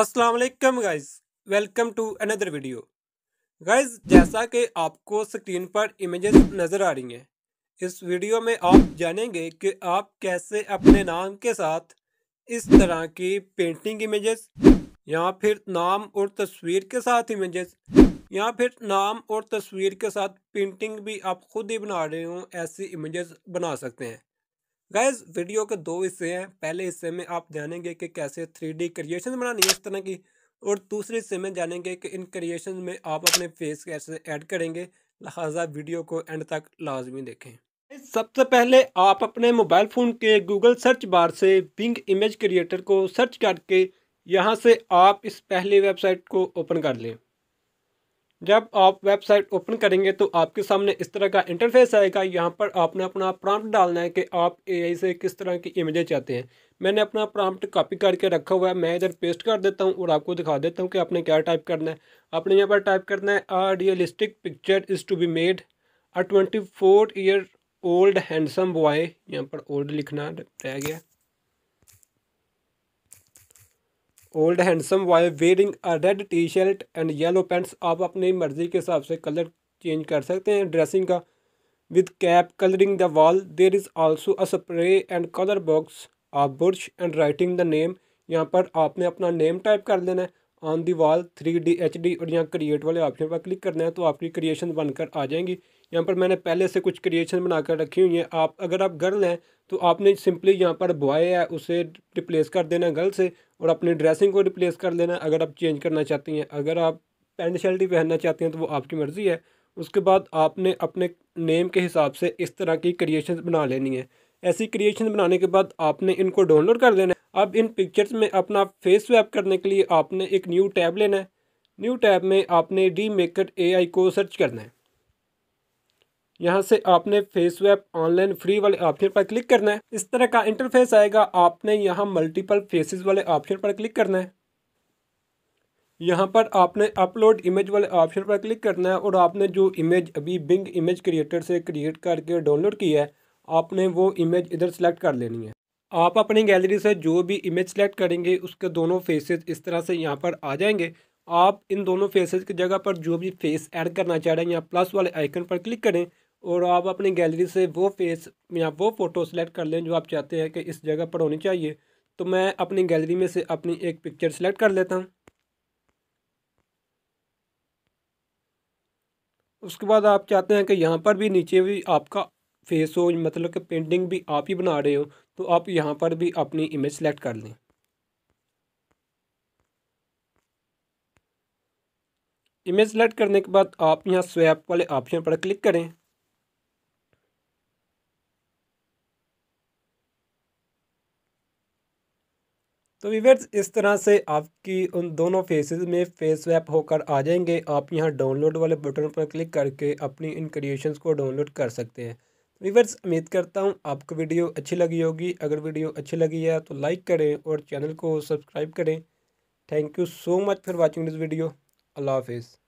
Aslam guys welcome to another video guys जैसा कि आपको स्क्रीन पर इमेजेस नज़र आ रही हैं इस वीडियो में आप जानेंगे कि आप कैसे अपने नाम के साथ इस तरह की पेंटिंग इमेजेस या फिर नाम और तस्वीर के साथ इमेजेस या फिर नाम और तस्वीर के साथ पेंटिंग भी आप खुद ही बना रहे हो ऐसी इमेजेस बना सकते हैं गैस वीडियो के दो हिस्से हैं पहले हिस्से में आप जानेंगे कि कैसे थ्री डी क्रिएशन बनानी है इस तरह की और दूसरे हिस्से में जानेंगे कि इन क्रिएशन में आप अपने फेस कैसे ऐड करेंगे लिहाजा वीडियो को एंड तक लाजमी देखें सबसे पहले आप अपने मोबाइल फ़ोन के गूगल सर्च बार से बिंग इमेज क्रिएटर को सर्च करके यहाँ से आप इस पहली वेबसाइट को ओपन कर लें जब आप वेबसाइट ओपन करेंगे तो आपके सामने इस तरह का इंटरफेस आएगा यहाँ पर आपने अपना प्रॉम्प्ट डालना है कि आप एआई से किस तरह की इमेजें चाहते हैं मैंने अपना प्रॉम्प्ट कॉपी करके रखा हुआ है मैं इधर पेस्ट कर देता हूँ और आपको दिखा देता हूँ कि आपने क्या टाइप करना है आपने यहाँ पर टाइप करना है a realistic picture is to be made a twenty four year old handsome boy यहाँ पर ओल्ड लिखना रह गया old handsome boy wearing a red T shirt and yellow pants आप अपनी मर्ज़ी के हिसाब से कलर चेंज कर सकते हैं ड्रेसिंग का with cap colouring the wall there is also a spray and colour box a brush and writing the name यहाँ पर आपने अपना नेम टाइप कर लेना है on the wall three D H D और यहाँ क्रिएट वाले ऑप्शन पर क्लिक करना है तो आपकी क्रिएशन बनकर आ जाएंगी यहाँ पर मैंने पहले से कुछ क्रिएशन बनाकर रखी हुई है आप अगर आप गर्ल हैं तो आपने सिंपली यहाँ पर बॉय है उसे रिप्लेस कर देना गर्ल से और अपनी ड्रेसिंग को रिप्लेस कर लेना अगर आप चेंज करना चाहती हैं अगर आप पेंट शर्ट ही पहनना चाहती हैं तो वो आपकी मर्ज़ी है उसके बाद आपने अपने नेम के हिसाब से इस तरह की क्रिएशन बना लेनी है ऐसी क्रिएशन बनाने के बाद आपने इनको डाउनलोड कर लेना है अब इन पिक्चर्स में अपना फेस स्वैप करने के लिए आपने एक न्यू टैब लेना है न्यू टैब में आपने डी मेकर ए को सर्च करना है यहाँ से आपने फेस वैप ऑनलाइन फ्री वाले ऑप्शन पर क्लिक करना है इस तरह का इंटरफेस आएगा आपने यहाँ मल्टीपल फेसेस वाले ऑप्शन पर क्लिक करना है यहाँ पर आपने अपलोड इमेज वाले ऑप्शन पर क्लिक करना है और आपने जो इमेज अभी बिंग इमेज क्रिएटर से क्रिएट करके डाउनलोड की है आपने वो इमेज इधर सेलेक्ट कर लेनी है आप अपनी गैलरी से जो भी इमेज सेलेक्ट करेंगे उसके दोनों फेसेस इस तरह से यहाँ पर आ जाएंगे आप इन दोनों फेसेस की जगह पर जो भी फेस ऐड करना चाह रहे हैं यहाँ प्लस वाले आइकन पर क्लिक करें और आप अपनी गैलरी से वो फेस या वो फ़ोटो सेलेक्ट कर लें जो आप चाहते हैं कि इस जगह पर होनी चाहिए तो मैं अपनी गैलरी में से अपनी एक पिक्चर सेलेक्ट कर लेता हूँ उसके बाद आप चाहते हैं कि यहाँ पर भी नीचे भी आपका फेस हो मतलब कि पेंटिंग भी आप ही बना रहे हो तो आप यहाँ पर भी अपनी इमेज सेलेक्ट कर लें इमेज सेलेक्ट करने के बाद आप यहाँ स्वैप वाले ऑप्शन पर क्लिक करें तो वीवर्स इस तरह से आपकी उन दोनों फेसेस में फेस स्वैप होकर आ जाएंगे आप यहाँ डाउनलोड वाले बटन पर क्लिक करके अपनी इन क्रिएशंस को डाउनलोड कर सकते हैं रिवर्स उम्मीद करता हूँ आपको वीडियो अच्छी लगी होगी अगर वीडियो अच्छी लगी है तो लाइक करें और चैनल को सब्सक्राइब करें thank you so much for watching this video अल्लाह हाफिज़